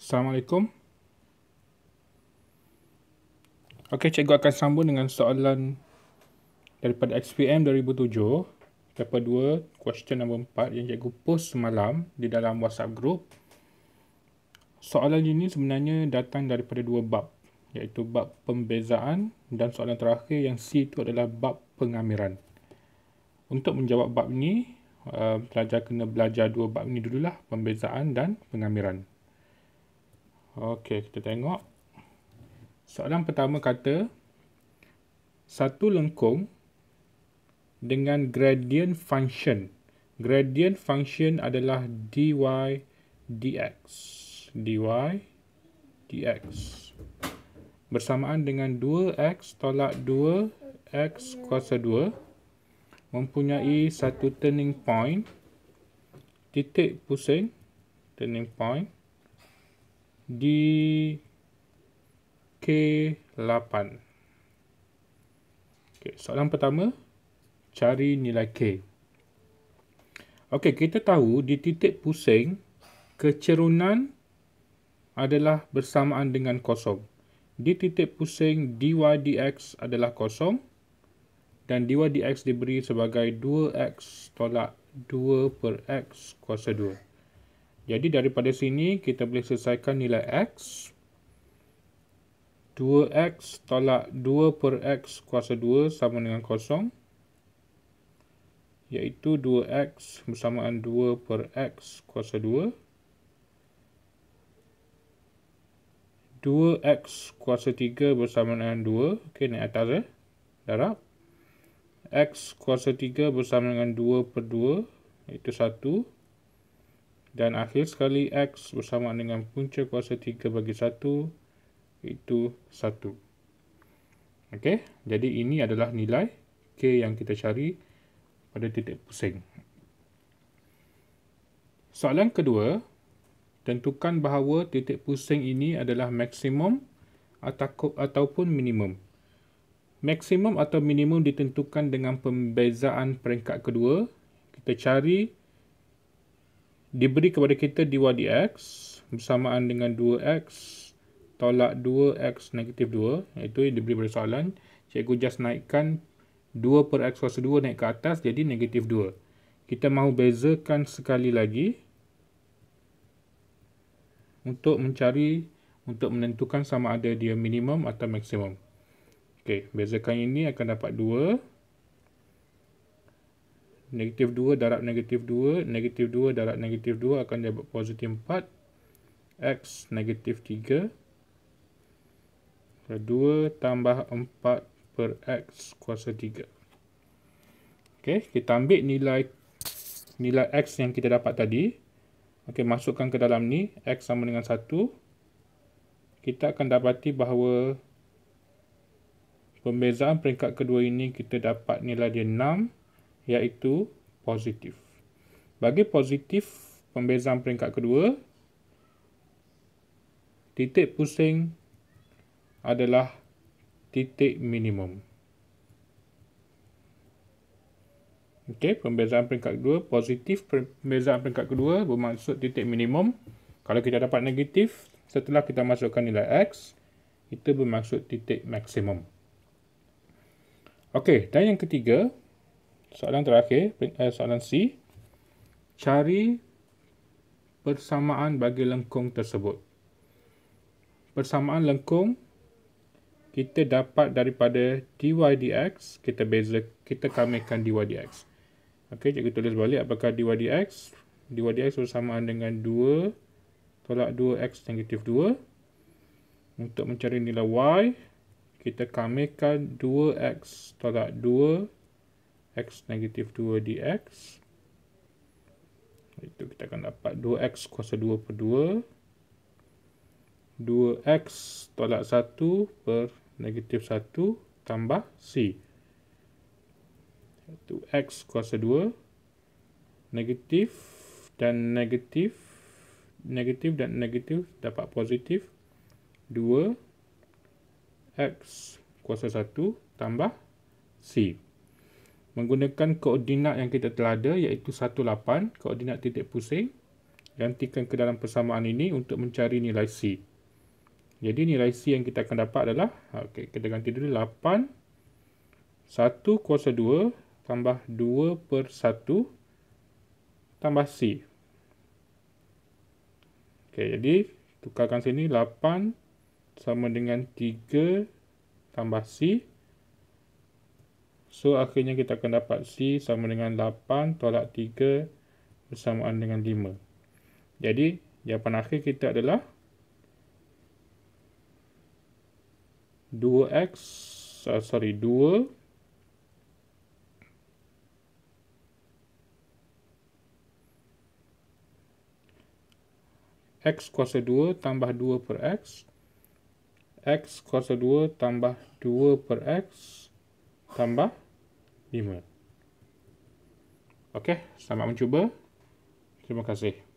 Assalamualaikum. Okey, cikgu akan sambung dengan soalan daripada XPM 2007, paper 2, question number 4 yang cikgu post semalam di dalam WhatsApp group. Soalan ini sebenarnya datang daripada dua bab, iaitu bab pembezaan dan soalan terakhir yang C itu adalah bab pengamiran. Untuk menjawab bab ini, pelajar uh, kena belajar dua bab ini dululah, pembezaan dan pengamiran. Okey, kita tengok. Soalan pertama kata, satu lengkung dengan gradient function. Gradient function adalah dy dx. dy dx. Bersamaan dengan 2x tolak 2x kuasa 2 mempunyai satu turning point titik pusing turning point di K8. Okay, soalan pertama, cari nilai K. Okey, kita tahu di titik pusing, kecerunan adalah bersamaan dengan kosong. Di titik pusing, dy dx adalah kosong dan dy dx diberi sebagai 2x tolak 2 per x kuasa 2. Jadi daripada sini kita boleh selesaikan nilai X. 2X tolak 2 per X kuasa 2 sama dengan kosong. Iaitu 2X bersamaan 2 per X kuasa 2. 2X kuasa 3 bersamaan 2. Okey, naik atas eh. Darab. X kuasa 3 bersamaan 2 per 2. Iaitu 1. 1. Dan akhir sekali X bersamaan dengan punca kuasa 3 bagi 1 itu 1. Okey, jadi ini adalah nilai K yang kita cari pada titik pusing. Soalan kedua, tentukan bahawa titik pusing ini adalah maksimum atau, ataupun minimum. Maksimum atau minimum ditentukan dengan pembezaan peringkat kedua. Kita cari diberi kepada kita dy dx bersamaan dengan 2x tolak 2x negatif 2 iaitu yang diberi pada soalan cikgu just naikkan 2 per x kuasa 2 naik ke atas jadi negatif 2 kita mahu bezakan sekali lagi untuk mencari untuk menentukan sama ada dia minimum atau maksimum ok bezakan ini akan dapat 2 negatif 2 darab negatif 2, negatif 2 darab negatif 2 akan dapat positif 4, x negatif 3, 2 tambah 4 per x kuasa 3. Okey, kita ambil nilai nilai x yang kita dapat tadi. Okey, masukkan ke dalam ni, x sama dengan 1. Kita akan dapati bahawa pembezaan peringkat kedua ini kita dapat nilai dia 6 iaitu positif. Bagi positif, pembezaan peringkat kedua, titik pusing adalah titik minimum. Okey, pembezaan peringkat kedua, positif pembezaan peringkat kedua bermaksud titik minimum. Kalau kita dapat negatif, setelah kita masukkan nilai X, itu bermaksud titik maksimum. Okey, dan yang ketiga, soalan terakhir, eh, soalan C. Cari persamaan bagi lengkung tersebut. Persamaan lengkung kita dapat daripada dy dx, kita beza, kita kamekan dy dx. Okey, cikgu tulis balik apakah dy dx? dy dx bersamaan dengan 2 tolak 2x negatif 2. Untuk mencari nilai y, kita kamekan 2x tolak x negative 2 dx. Itu kita akan dapat 2x kuasa 2 per 2. 2x tolak 1 per negatif 1 tambah c. Itu x kuasa 2 negatif dan negatif. Negatif dan negatif dapat positif. 2x kuasa 1 tambah c menggunakan koordinat yang kita telah ada iaitu 18 koordinat titik pusing gantikan ke dalam persamaan ini untuk mencari nilai C jadi nilai C yang kita akan dapat adalah okay, kita ganti dulu 8 1 kuasa 2 tambah 2 per 1 tambah C okay, jadi tukarkan sini 8 sama dengan 3 tambah C So akhirnya kita akan dapat C sama dengan 8 tolak 3 bersamaan dengan 5. Jadi jawapan akhir kita adalah 2X, ah, sorry 2 X kuasa 2 tambah 2 per X X kuasa 2 tambah 2 per X X kuasa 2 tambah 2 per X tambah 5. Okey, selamat mencuba. Terima kasih.